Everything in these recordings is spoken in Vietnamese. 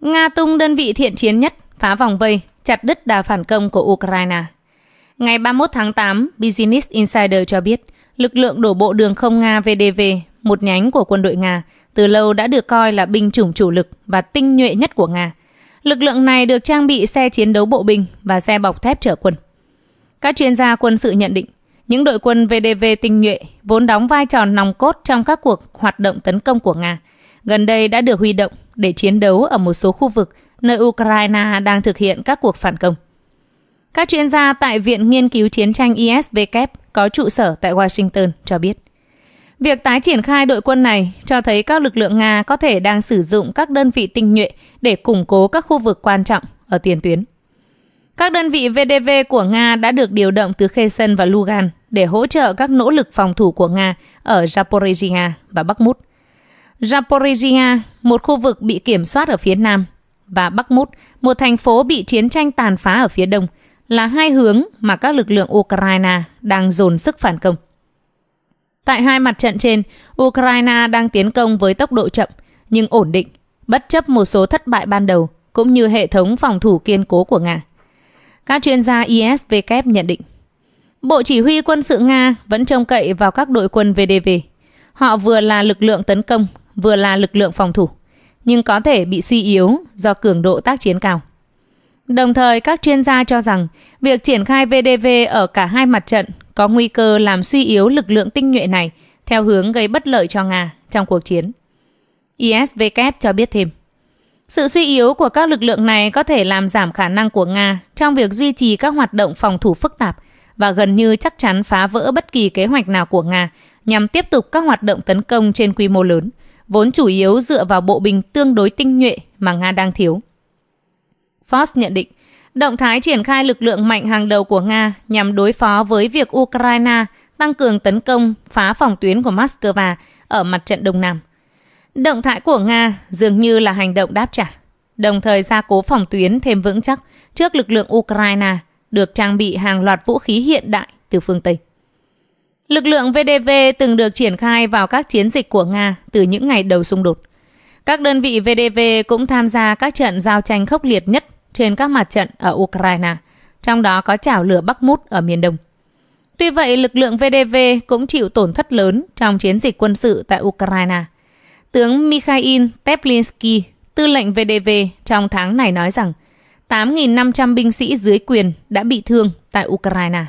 Nga tung đơn vị thiện chiến nhất, phá vòng vây, chặt đứt đà phản công của Ukraine. Ngày 31 tháng 8, Business Insider cho biết, lực lượng đổ bộ đường không Nga VDV, một nhánh của quân đội Nga, từ lâu đã được coi là binh chủng chủ lực và tinh nhuệ nhất của Nga. Lực lượng này được trang bị xe chiến đấu bộ binh và xe bọc thép chở quân. Các chuyên gia quân sự nhận định, những đội quân VDV tinh nhuệ vốn đóng vai trò nòng cốt trong các cuộc hoạt động tấn công của Nga – gần đây đã được huy động để chiến đấu ở một số khu vực nơi Ukraine đang thực hiện các cuộc phản công. Các chuyên gia tại Viện Nghiên cứu Chiến tranh ISW có trụ sở tại Washington cho biết, việc tái triển khai đội quân này cho thấy các lực lượng Nga có thể đang sử dụng các đơn vị tinh nhuệ để củng cố các khu vực quan trọng ở tiền tuyến. Các đơn vị VDV của Nga đã được điều động từ Kherson và Lugan để hỗ trợ các nỗ lực phòng thủ của Nga ở Zaporizhia và Bắc Mút. Zaporizhia, một khu vực bị kiểm soát ở phía nam, và Bakhmut, một thành phố bị chiến tranh tàn phá ở phía đông, là hai hướng mà các lực lượng Ukraine đang dồn sức phản công. Tại hai mặt trận trên, Ukraine đang tiến công với tốc độ chậm nhưng ổn định, bất chấp một số thất bại ban đầu cũng như hệ thống phòng thủ kiên cố của Nga. Các chuyên gia ISVK nhận định, Bộ Chỉ huy quân sự Nga vẫn trông cậy vào các đội quân VDV. Họ vừa là lực lượng tấn công vừa là lực lượng phòng thủ, nhưng có thể bị suy yếu do cường độ tác chiến cao. Đồng thời, các chuyên gia cho rằng việc triển khai VDV ở cả hai mặt trận có nguy cơ làm suy yếu lực lượng tinh nhuệ này theo hướng gây bất lợi cho Nga trong cuộc chiến. ISVK cho biết thêm, sự suy yếu của các lực lượng này có thể làm giảm khả năng của Nga trong việc duy trì các hoạt động phòng thủ phức tạp và gần như chắc chắn phá vỡ bất kỳ kế hoạch nào của Nga nhằm tiếp tục các hoạt động tấn công trên quy mô lớn, vốn chủ yếu dựa vào bộ binh tương đối tinh nhuệ mà Nga đang thiếu. Fox nhận định, động thái triển khai lực lượng mạnh hàng đầu của Nga nhằm đối phó với việc Ukraine tăng cường tấn công phá phòng tuyến của Moscow ở mặt trận Đông Nam. Động thái của Nga dường như là hành động đáp trả, đồng thời gia cố phòng tuyến thêm vững chắc trước lực lượng Ukraine được trang bị hàng loạt vũ khí hiện đại từ phương Tây. Lực lượng VDV từng được triển khai vào các chiến dịch của Nga từ những ngày đầu xung đột. Các đơn vị VDV cũng tham gia các trận giao tranh khốc liệt nhất trên các mặt trận ở Ukraine, trong đó có chảo lửa Bắc Mút ở miền Đông. Tuy vậy, lực lượng VDV cũng chịu tổn thất lớn trong chiến dịch quân sự tại Ukraine. Tướng Mikhail Teplinsky, tư lệnh VDV trong tháng này nói rằng 8.500 binh sĩ dưới quyền đã bị thương tại Ukraine.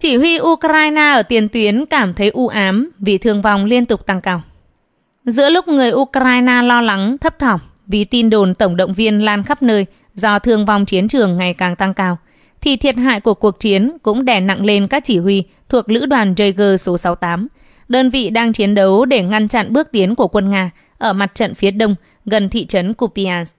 Chỉ huy Ukraine ở tiền tuyến cảm thấy u ám vì thương vong liên tục tăng cao. Giữa lúc người Ukraine lo lắng, thấp thỏm vì tin đồn tổng động viên lan khắp nơi do thương vong chiến trường ngày càng tăng cao, thì thiệt hại của cuộc chiến cũng đè nặng lên các chỉ huy thuộc lữ đoàn Jaeger số 68, đơn vị đang chiến đấu để ngăn chặn bước tiến của quân Nga ở mặt trận phía đông gần thị trấn Kupiansk.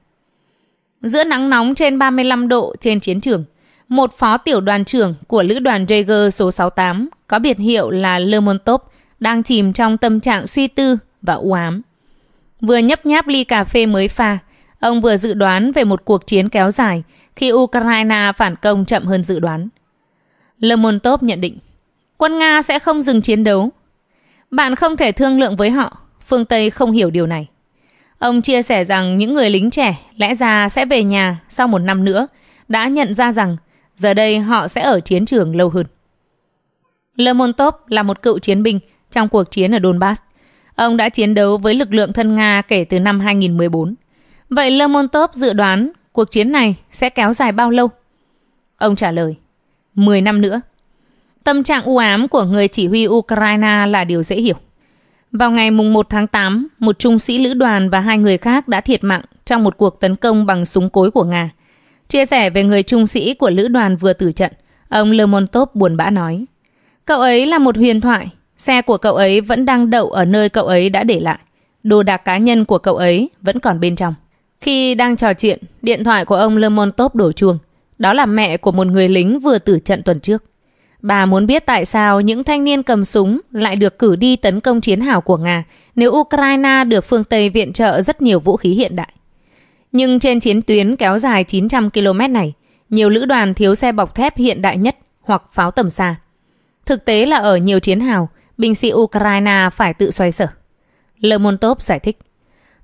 Giữa nắng nóng trên 35 độ trên chiến trường, một phó tiểu đoàn trưởng của lữ đoàn Jaeger số 68 có biệt hiệu là Lermontov đang chìm trong tâm trạng suy tư và u ám. Vừa nhấp nháp ly cà phê mới pha, ông vừa dự đoán về một cuộc chiến kéo dài khi Ukraine phản công chậm hơn dự đoán. Lermontov nhận định, quân Nga sẽ không dừng chiến đấu. Bạn không thể thương lượng với họ, phương Tây không hiểu điều này. Ông chia sẻ rằng những người lính trẻ lẽ ra sẽ về nhà sau một năm nữa đã nhận ra rằng Giờ đây họ sẽ ở chiến trường lâu hơn. Lermontov là một cựu chiến binh trong cuộc chiến ở Donbass. Ông đã chiến đấu với lực lượng thân Nga kể từ năm 2014. Vậy Lermontov dự đoán cuộc chiến này sẽ kéo dài bao lâu? Ông trả lời, 10 năm nữa. Tâm trạng u ám của người chỉ huy Ukraine là điều dễ hiểu. Vào ngày 1 tháng 8, một trung sĩ lữ đoàn và hai người khác đã thiệt mạng trong một cuộc tấn công bằng súng cối của Nga. Chia sẻ về người trung sĩ của lữ đoàn vừa tử trận, ông Lermontov buồn bã nói. Cậu ấy là một huyền thoại, xe của cậu ấy vẫn đang đậu ở nơi cậu ấy đã để lại. Đồ đạc cá nhân của cậu ấy vẫn còn bên trong. Khi đang trò chuyện, điện thoại của ông Lermontov đổ chuông. Đó là mẹ của một người lính vừa tử trận tuần trước. Bà muốn biết tại sao những thanh niên cầm súng lại được cử đi tấn công chiến hào của Nga nếu Ukraine được phương Tây viện trợ rất nhiều vũ khí hiện đại. Nhưng trên chiến tuyến kéo dài 900 km này, nhiều lữ đoàn thiếu xe bọc thép hiện đại nhất hoặc pháo tầm xa. Thực tế là ở nhiều chiến hào, binh sĩ Ukraine phải tự xoay sở. Lermontov giải thích.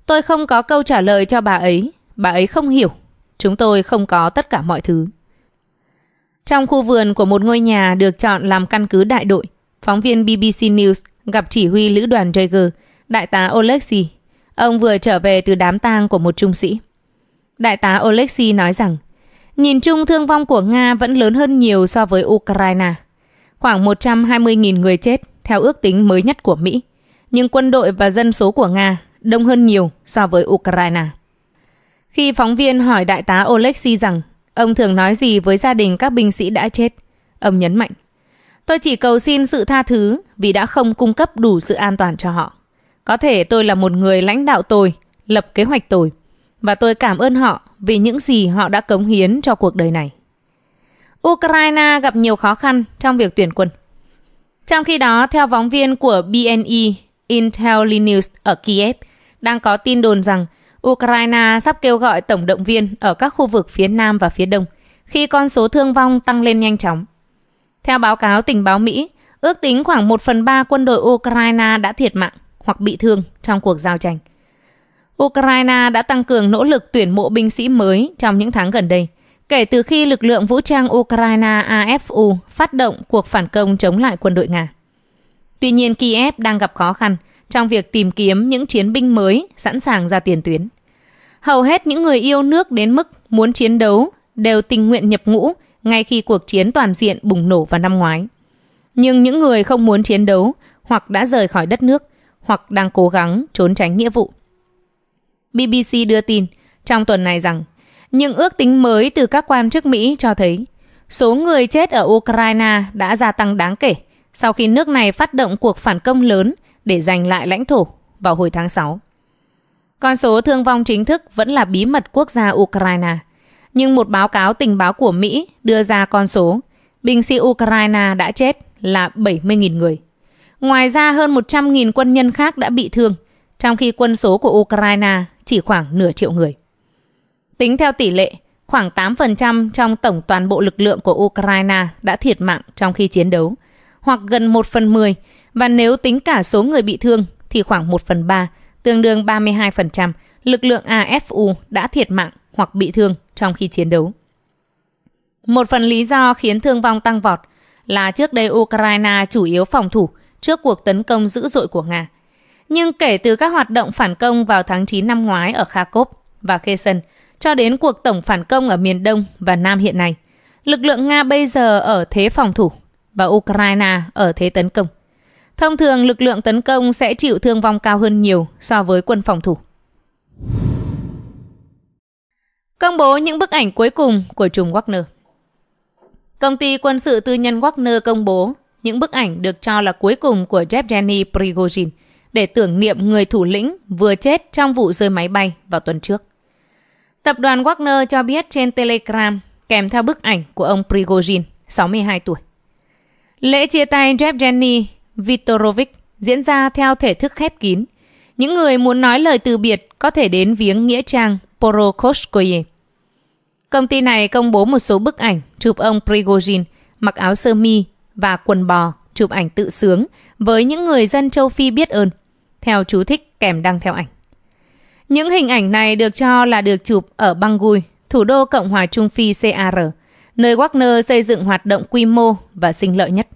Tôi không có câu trả lời cho bà ấy, bà ấy không hiểu. Chúng tôi không có tất cả mọi thứ. Trong khu vườn của một ngôi nhà được chọn làm căn cứ đại đội, phóng viên BBC News gặp chỉ huy lữ đoàn Jaeger, đại tá Oleksiy. Ông vừa trở về từ đám tang của một trung sĩ. Đại tá Oleksiy nói rằng, nhìn chung thương vong của Nga vẫn lớn hơn nhiều so với Ukraine. Khoảng 120.000 người chết, theo ước tính mới nhất của Mỹ. Nhưng quân đội và dân số của Nga đông hơn nhiều so với Ukraine. Khi phóng viên hỏi đại tá Oleksiy rằng ông thường nói gì với gia đình các binh sĩ đã chết, ông nhấn mạnh. Tôi chỉ cầu xin sự tha thứ vì đã không cung cấp đủ sự an toàn cho họ. Có thể tôi là một người lãnh đạo tồi, lập kế hoạch tồi, và tôi cảm ơn họ vì những gì họ đã cống hiến cho cuộc đời này. Ukraine gặp nhiều khó khăn trong việc tuyển quân. Trong khi đó, theo phóng viên của BNE, Intel News ở Kiev, đang có tin đồn rằng Ukraine sắp kêu gọi tổng động viên ở các khu vực phía Nam và phía Đông khi con số thương vong tăng lên nhanh chóng. Theo báo cáo tình báo Mỹ, ước tính khoảng 1 phần 3 quân đội Ukraine đã thiệt mạng hoặc bị thương trong cuộc giao tranh – Ukraine đã tăng cường nỗ lực tuyển mộ binh sĩ mới trong những tháng gần đây, kể từ khi lực lượng vũ trang Ukraine AFU phát động cuộc phản công chống lại quân đội Nga. Tuy nhiên, Kiev đang gặp khó khăn trong việc tìm kiếm những chiến binh mới sẵn sàng ra tiền tuyến. Hầu hết những người yêu nước đến mức muốn chiến đấu đều tình nguyện nhập ngũ ngay khi cuộc chiến toàn diện bùng nổ vào năm ngoái. Nhưng những người không muốn chiến đấu hoặc đã rời khỏi đất nước hoặc đang cố gắng trốn tránh nghĩa vụ BBC đưa tin trong tuần này rằng những ước tính mới từ các quan chức Mỹ cho thấy số người chết ở Ukraine đã gia tăng đáng kể sau khi nước này phát động cuộc phản công lớn để giành lại lãnh thổ vào hồi tháng 6. Con số thương vong chính thức vẫn là bí mật quốc gia Ukraine, nhưng một báo cáo tình báo của Mỹ đưa ra con số binh sĩ Ukraine đã chết là 70.000 người. Ngoài ra hơn 100.000 quân nhân khác đã bị thương, trong khi quân số của Ukraine chỉ khoảng nửa triệu người. Tính theo tỷ lệ, khoảng 8% trong tổng toàn bộ lực lượng của Ukraine đã thiệt mạng trong khi chiến đấu, hoặc gần 1 phần 10, và nếu tính cả số người bị thương thì khoảng 1 phần 3, tương đương 32%, lực lượng AFU đã thiệt mạng hoặc bị thương trong khi chiến đấu. Một phần lý do khiến thương vong tăng vọt là trước đây Ukraine chủ yếu phòng thủ trước cuộc tấn công dữ dội của Nga – nhưng kể từ các hoạt động phản công vào tháng 9 năm ngoái ở Kharkov và Kherson cho đến cuộc tổng phản công ở miền Đông và Nam hiện nay, lực lượng Nga bây giờ ở thế phòng thủ và Ukraine ở thế tấn công. Thông thường lực lượng tấn công sẽ chịu thương vong cao hơn nhiều so với quân phòng thủ. Công bố những bức ảnh cuối cùng của trùng Wagner. Công ty quân sự tư nhân Wagner công bố những bức ảnh được cho là cuối cùng của Jeff Yevgeny Prigozhin – để tưởng niệm người thủ lĩnh vừa chết trong vụ rơi máy bay vào tuần trước. Tập đoàn Wagner cho biết trên Telegram kèm theo bức ảnh của ông Prigozhin, 62 tuổi. Lễ chia tay Jeff Jenny Viktorovich diễn ra theo thể thức khép kín. Những người muốn nói lời từ biệt có thể đến viếng nghĩa trang Porokhoskoye. Công ty này công bố một số bức ảnh chụp ông Prigozhin mặc áo sơ mi và quần bò chụp ảnh tự sướng với những người dân châu Phi biết ơn theo chú thích kèm đăng theo ảnh. Những hình ảnh này được cho là được chụp ở Bangui, thủ đô Cộng hòa Trung Phi CAR, nơi Wagner xây dựng hoạt động quy mô và sinh lợi nhất.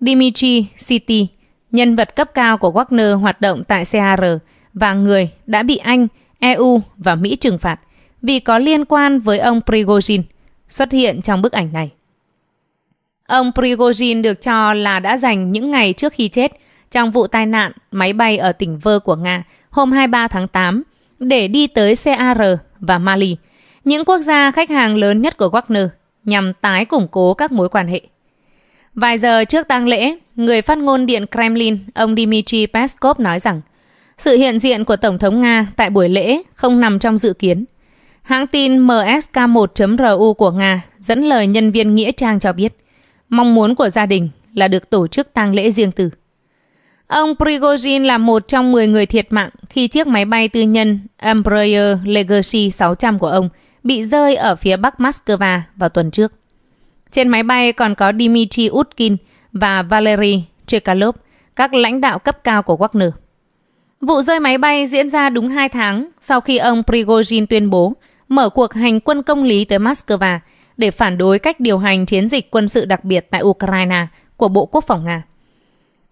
Dimitri City, nhân vật cấp cao của Wagner hoạt động tại CAR và người đã bị Anh, EU và Mỹ trừng phạt vì có liên quan với ông Prigozhin xuất hiện trong bức ảnh này. Ông Prigozhin được cho là đã dành những ngày trước khi chết trong vụ tai nạn máy bay ở tỉnh Vơ của Nga hôm 23 tháng 8 để đi tới CAR và Mali, những quốc gia khách hàng lớn nhất của Wagner nhằm tái củng cố các mối quan hệ. Vài giờ trước tang lễ, người phát ngôn Điện Kremlin, ông Dmitry Peskov nói rằng sự hiện diện của Tổng thống Nga tại buổi lễ không nằm trong dự kiến. Hãng tin MSK1.ru của Nga dẫn lời nhân viên Nghĩa Trang cho biết, mong muốn của gia đình là được tổ chức tang lễ riêng tư. Ông Prigozhin là một trong 10 người thiệt mạng khi chiếc máy bay tư nhân Embraer Legacy 600 của ông bị rơi ở phía bắc Moscow vào tuần trước. Trên máy bay còn có Dmitry Utkin và Valery Chekalov, các lãnh đạo cấp cao của Wagner. Vụ rơi máy bay diễn ra đúng 2 tháng sau khi ông Prigozhin tuyên bố mở cuộc hành quân công lý tới Moscow để phản đối cách điều hành chiến dịch quân sự đặc biệt tại Ukraine của Bộ Quốc phòng Nga.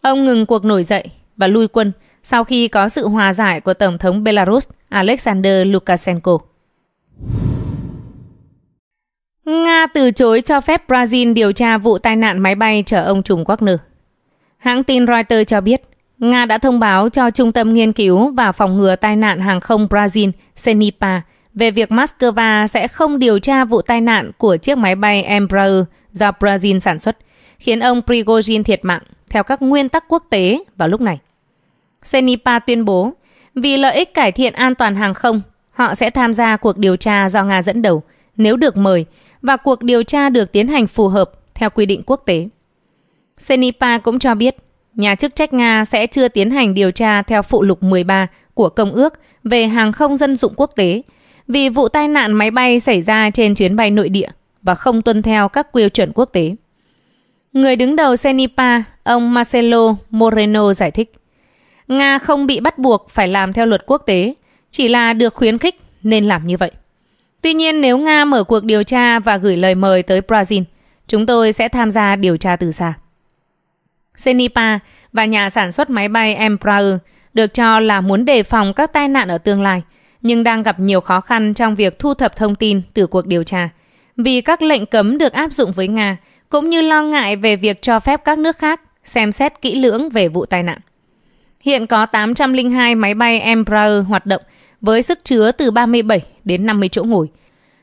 Ông ngừng cuộc nổi dậy và lui quân sau khi có sự hòa giải của Tổng thống Belarus Alexander Lukashenko. Nga từ chối cho phép Brazil điều tra vụ tai nạn máy bay chở ông Trùng Wagner. Hãng tin Reuters cho biết, Nga đã thông báo cho Trung tâm Nghiên cứu và Phòng ngừa tai nạn hàng không Brazil CENIPA về việc Moscow sẽ không điều tra vụ tai nạn của chiếc máy bay Embraer do Brazil sản xuất, khiến ông Prigozhin thiệt mạng theo các nguyên tắc quốc tế vào lúc này. Senipa tuyên bố, vì lợi ích cải thiện an toàn hàng không, họ sẽ tham gia cuộc điều tra do Nga dẫn đầu nếu được mời và cuộc điều tra được tiến hành phù hợp theo quy định quốc tế. Senipa cũng cho biết, nhà chức trách Nga sẽ chưa tiến hành điều tra theo phụ lục 13 của Công ước về hàng không dân dụng quốc tế vì vụ tai nạn máy bay xảy ra trên chuyến bay nội địa và không tuân theo các quy chuẩn quốc tế. Người đứng đầu Senipa Ông Marcelo Moreno giải thích. Nga không bị bắt buộc phải làm theo luật quốc tế, chỉ là được khuyến khích nên làm như vậy. Tuy nhiên nếu Nga mở cuộc điều tra và gửi lời mời tới Brazil, chúng tôi sẽ tham gia điều tra từ xa. Senipa và nhà sản xuất máy bay Embraer được cho là muốn đề phòng các tai nạn ở tương lai, nhưng đang gặp nhiều khó khăn trong việc thu thập thông tin từ cuộc điều tra, vì các lệnh cấm được áp dụng với Nga, cũng như lo ngại về việc cho phép các nước khác xem xét kỹ lưỡng về vụ tai nạn. Hiện có 802 máy bay Embraer hoạt động với sức chứa từ 37 đến 50 chỗ ngồi,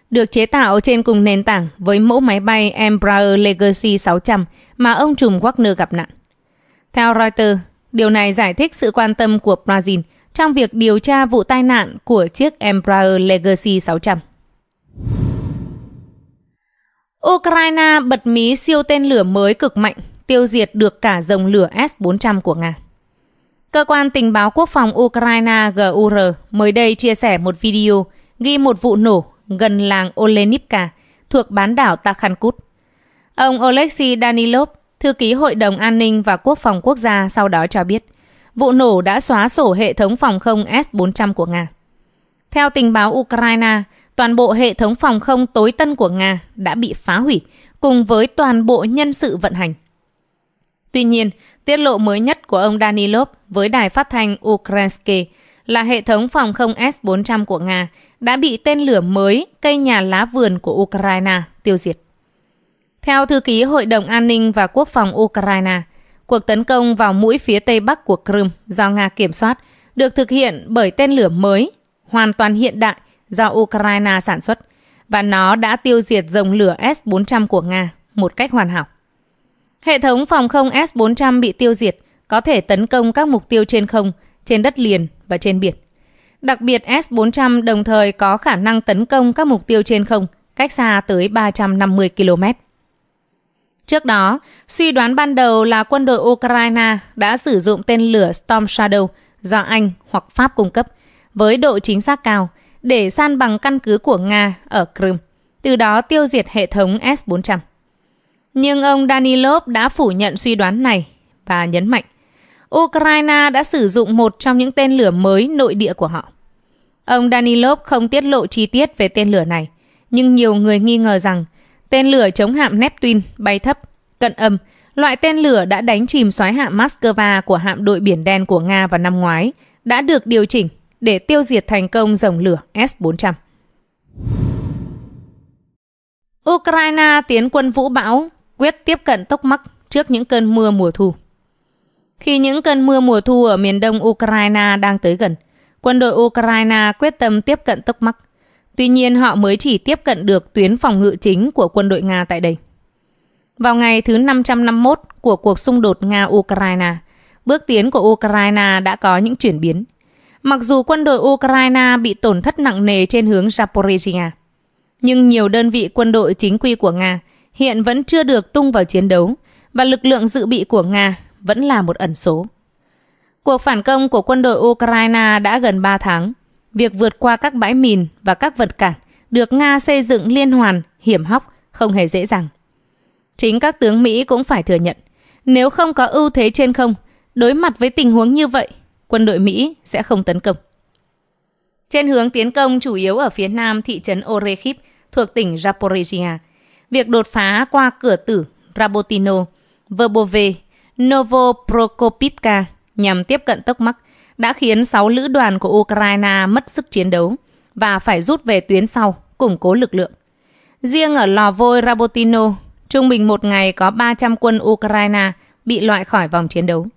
được chế tạo trên cùng nền tảng với mẫu máy bay Embraer Legacy 600 mà ông trùm Wagner gặp nạn. Theo Reuters, điều này giải thích sự quan tâm của Brazil trong việc điều tra vụ tai nạn của chiếc Embraer Legacy 600. Ukraine bật mí siêu tên lửa mới cực mạnh tiêu diệt được cả dòng lửa S-400 của Nga. Cơ quan tình báo quốc phòng Ukraine GUR mới đây chia sẻ một video ghi một vụ nổ gần làng Olenivka thuộc bán đảo Takhankut. Ông Oleksiy Danilov, thư ký Hội đồng An ninh và Quốc phòng quốc gia sau đó cho biết, vụ nổ đã xóa sổ hệ thống phòng không S-400 của Nga. Theo tình báo Ukraine, toàn bộ hệ thống phòng không tối tân của Nga đã bị phá hủy cùng với toàn bộ nhân sự vận hành. Tuy nhiên, tiết lộ mới nhất của ông Danilov với đài phát thanh Ukrainsky là hệ thống phòng không S-400 của Nga đã bị tên lửa mới cây nhà lá vườn của Ukraine tiêu diệt. Theo thư ký Hội đồng An ninh và Quốc phòng Ukraine, cuộc tấn công vào mũi phía tây bắc của Crimea do Nga kiểm soát được thực hiện bởi tên lửa mới, hoàn toàn hiện đại do Ukraine sản xuất, và nó đã tiêu diệt dòng lửa S-400 của Nga một cách hoàn hảo. Hệ thống phòng không S-400 bị tiêu diệt, có thể tấn công các mục tiêu trên không, trên đất liền và trên biển. Đặc biệt S-400 đồng thời có khả năng tấn công các mục tiêu trên không, cách xa tới 350 km. Trước đó, suy đoán ban đầu là quân đội Ukraine đã sử dụng tên lửa Storm Shadow do Anh hoặc Pháp cung cấp với độ chính xác cao để san bằng căn cứ của Nga ở Crimea, từ đó tiêu diệt hệ thống S-400. Nhưng ông Danilov đã phủ nhận suy đoán này và nhấn mạnh Ukraine đã sử dụng một trong những tên lửa mới nội địa của họ. Ông Danilov không tiết lộ chi tiết về tên lửa này, nhưng nhiều người nghi ngờ rằng tên lửa chống hạm Neptune bay thấp, cận âm, loại tên lửa đã đánh chìm xoáy hạm Moscow của hạm đội biển đen của Nga vào năm ngoái, đã được điều chỉnh để tiêu diệt thành công dòng lửa S-400. Ukraine tiến quân vũ bão quyết tiếp cận tốc mắc trước những cơn mưa mùa thu. Khi những cơn mưa mùa thu ở miền đông Ukraine đang tới gần, quân đội Ukraine quyết tâm tiếp cận tốc mắc. Tuy nhiên họ mới chỉ tiếp cận được tuyến phòng ngự chính của quân đội Nga tại đây. Vào ngày thứ 551 của cuộc xung đột Nga-Ukraine, bước tiến của Ukraine đã có những chuyển biến. Mặc dù quân đội Ukraine bị tổn thất nặng nề trên hướng Zaporizhia, nhưng nhiều đơn vị quân đội chính quy của Nga – hiện vẫn chưa được tung vào chiến đấu và lực lượng dự bị của Nga vẫn là một ẩn số. Cuộc phản công của quân đội Ukraine đã gần 3 tháng. Việc vượt qua các bãi mìn và các vật cản được Nga xây dựng liên hoàn, hiểm hóc, không hề dễ dàng. Chính các tướng Mỹ cũng phải thừa nhận, nếu không có ưu thế trên không, đối mặt với tình huống như vậy, quân đội Mỹ sẽ không tấn công. Trên hướng tiến công chủ yếu ở phía nam thị trấn orekhiv thuộc tỉnh Zaporizhia – Việc đột phá qua cửa tử Rabotino, Verbove, Novoprokopivka nhằm tiếp cận Tốc Mắc đã khiến 6 lữ đoàn của Ukraine mất sức chiến đấu và phải rút về tuyến sau, củng cố lực lượng. Riêng ở lò vôi Rabotino, trung bình một ngày có 300 quân Ukraine bị loại khỏi vòng chiến đấu.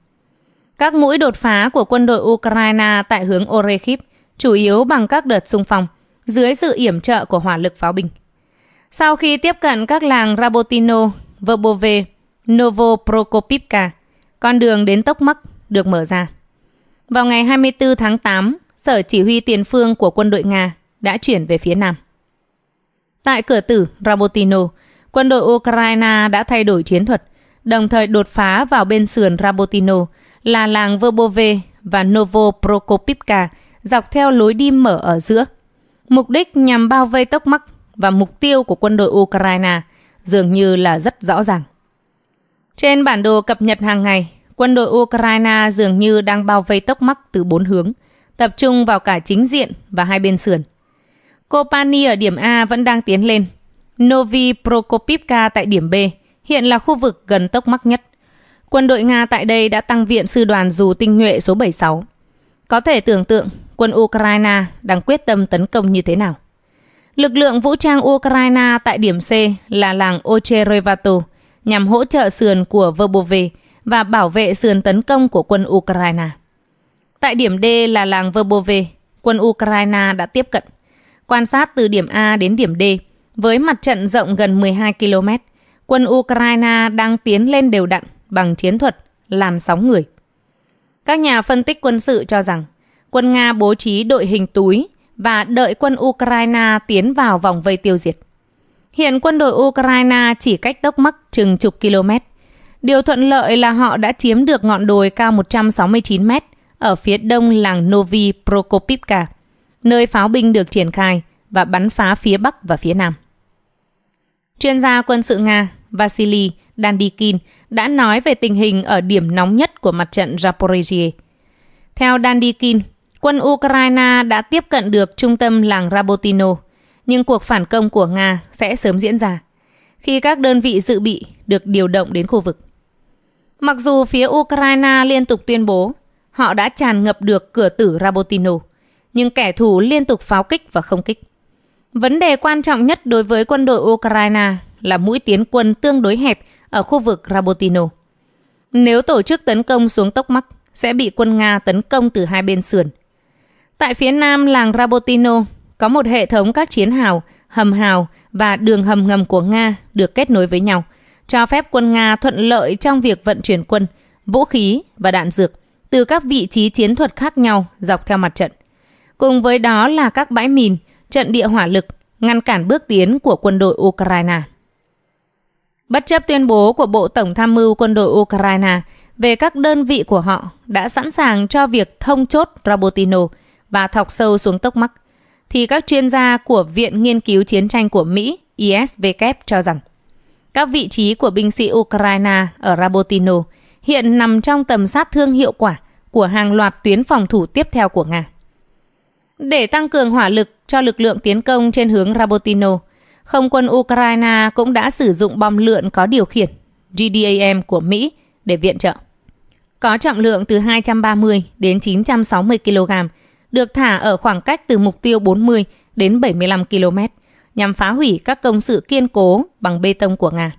Các mũi đột phá của quân đội Ukraine tại hướng Orekhiv chủ yếu bằng các đợt xung phong dưới sự yểm trợ của hỏa lực pháo binh. Sau khi tiếp cận các làng Rabotino, Vobove, Novo Prokopivka, con đường đến Tốc Mắc được mở ra. Vào ngày 24 tháng 8, Sở Chỉ huy Tiền phương của quân đội Nga đã chuyển về phía Nam. Tại cửa tử Rabotino, quân đội Ukraine đã thay đổi chiến thuật, đồng thời đột phá vào bên sườn Rabotino là làng Vobove và Novo Prokopivka dọc theo lối đi mở ở giữa. Mục đích nhằm bao vây tốc mắc và mục tiêu của quân đội Ukraine dường như là rất rõ ràng. Trên bản đồ cập nhật hàng ngày, quân đội Ukraine dường như đang bao vây tốc mắc từ bốn hướng, tập trung vào cả chính diện và hai bên sườn. Kopani ở điểm A vẫn đang tiến lên. Novi Prokopivka tại điểm B hiện là khu vực gần tốc mắc nhất. Quân đội Nga tại đây đã tăng viện sư đoàn dù tinh nhuệ số 76. Có thể tưởng tượng quân Ukraine đang quyết tâm tấn công như thế nào. Lực lượng vũ trang Ukraine tại điểm C là làng Ocherevato nhằm hỗ trợ sườn của Verbove và bảo vệ sườn tấn công của quân Ukraine. Tại điểm D là làng Verbove, quân Ukraine đã tiếp cận. Quan sát từ điểm A đến điểm D, với mặt trận rộng gần 12 km, quân Ukraine đang tiến lên đều đặn bằng chiến thuật làn sóng người. Các nhà phân tích quân sự cho rằng quân Nga bố trí đội hình túi và đợi quân Ukraine tiến vào vòng vây tiêu diệt. Hiện quân đội Ukraine chỉ cách Đốc Mắc chừng chục km. Điều thuận lợi là họ đã chiếm được ngọn đồi cao 169 m ở phía đông làng Novi Prokopivka, nơi pháo binh được triển khai và bắn phá phía bắc và phía nam. Chuyên gia quân sự Nga Vasily Dandikin đã nói về tình hình ở điểm nóng nhất của mặt trận Zaporizhia. Theo Dandikin, quân Ukraine đã tiếp cận được trung tâm làng Rabotino, nhưng cuộc phản công của Nga sẽ sớm diễn ra khi các đơn vị dự bị được điều động đến khu vực. Mặc dù phía Ukraine liên tục tuyên bố họ đã tràn ngập được cửa tử Rabotino, nhưng kẻ thù liên tục pháo kích và không kích. Vấn đề quan trọng nhất đối với quân đội Ukraine là mũi tiến quân tương đối hẹp ở khu vực Rabotino. Nếu tổ chức tấn công xuống Tốc Mắc, sẽ bị quân Nga tấn công từ hai bên sườn – Tại phía nam làng Rabotino, có một hệ thống các chiến hào, hầm hào và đường hầm ngầm của Nga được kết nối với nhau, cho phép quân Nga thuận lợi trong việc vận chuyển quân, vũ khí và đạn dược từ các vị trí chiến thuật khác nhau dọc theo mặt trận. Cùng với đó là các bãi mìn, trận địa hỏa lực ngăn cản bước tiến của quân đội Ukraine. Bất chấp tuyên bố của Bộ Tổng tham mưu quân đội Ukraine về các đơn vị của họ đã sẵn sàng cho việc thông chốt Rabotino – và thọc sâu xuống tốc mắc, thì các chuyên gia của Viện Nghiên cứu Chiến tranh của Mỹ ISW cho rằng các vị trí của binh sĩ Ukraine ở Rabotino hiện nằm trong tầm sát thương hiệu quả của hàng loạt tuyến phòng thủ tiếp theo của Nga. Để tăng cường hỏa lực cho lực lượng tiến công trên hướng Rabotino, không quân Ukraine cũng đã sử dụng bom lượn có điều khiển GDAM của Mỹ để viện trợ. Có trọng lượng từ 230 đến 960 kg được thả ở khoảng cách từ mục tiêu 40 đến 75 km nhằm phá hủy các công sự kiên cố bằng bê tông của Nga.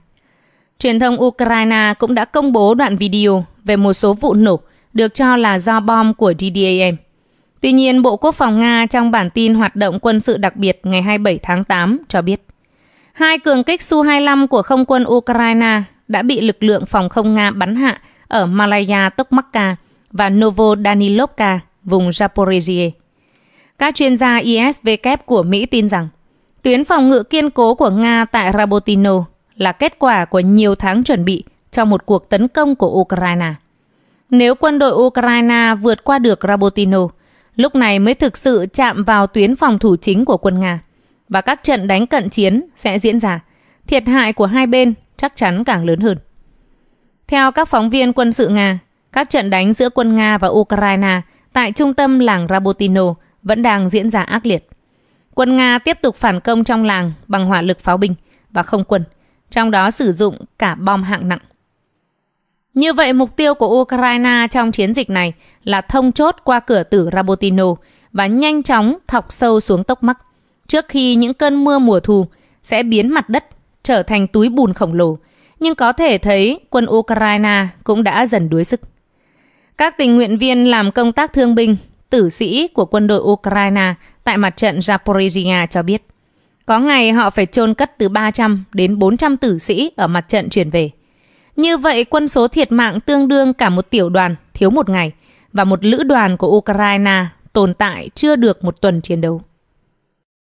Truyền thông Ukraine cũng đã công bố đoạn video về một số vụ nổ được cho là do bom của GDAM. Tuy nhiên, Bộ Quốc phòng Nga trong bản tin hoạt động quân sự đặc biệt ngày 27 tháng 8 cho biết hai cường kích Su-25 của không quân Ukraine đã bị lực lượng phòng không Nga bắn hạ ở Malaya Tokmakka và Novodanilovka vùng Zaporizhia. Các chuyên gia ISW của Mỹ tin rằng tuyến phòng ngự kiên cố của Nga tại Rabotino là kết quả của nhiều tháng chuẩn bị cho một cuộc tấn công của Ukraine. Nếu quân đội Ukraine vượt qua được Rabotino, lúc này mới thực sự chạm vào tuyến phòng thủ chính của quân Nga và các trận đánh cận chiến sẽ diễn ra. Thiệt hại của hai bên chắc chắn càng lớn hơn. Theo các phóng viên quân sự Nga, các trận đánh giữa quân Nga và Ukraine – tại trung tâm làng Rabotino vẫn đang diễn ra ác liệt. Quân Nga tiếp tục phản công trong làng bằng hỏa lực pháo binh và không quân, trong đó sử dụng cả bom hạng nặng. Như vậy, mục tiêu của Ukraine trong chiến dịch này là thông chốt qua cửa tử Rabotino và nhanh chóng thọc sâu xuống tốc mắc trước khi những cơn mưa mùa thu sẽ biến mặt đất trở thành túi bùn khổng lồ. Nhưng có thể thấy quân Ukraine cũng đã dần đuối sức. Các tình nguyện viên làm công tác thương binh, tử sĩ của quân đội Ukraine tại mặt trận Zaporizhia cho biết. Có ngày họ phải chôn cất từ 300 đến 400 tử sĩ ở mặt trận chuyển về. Như vậy, quân số thiệt mạng tương đương cả một tiểu đoàn thiếu một ngày và một lữ đoàn của Ukraine tồn tại chưa được một tuần chiến đấu.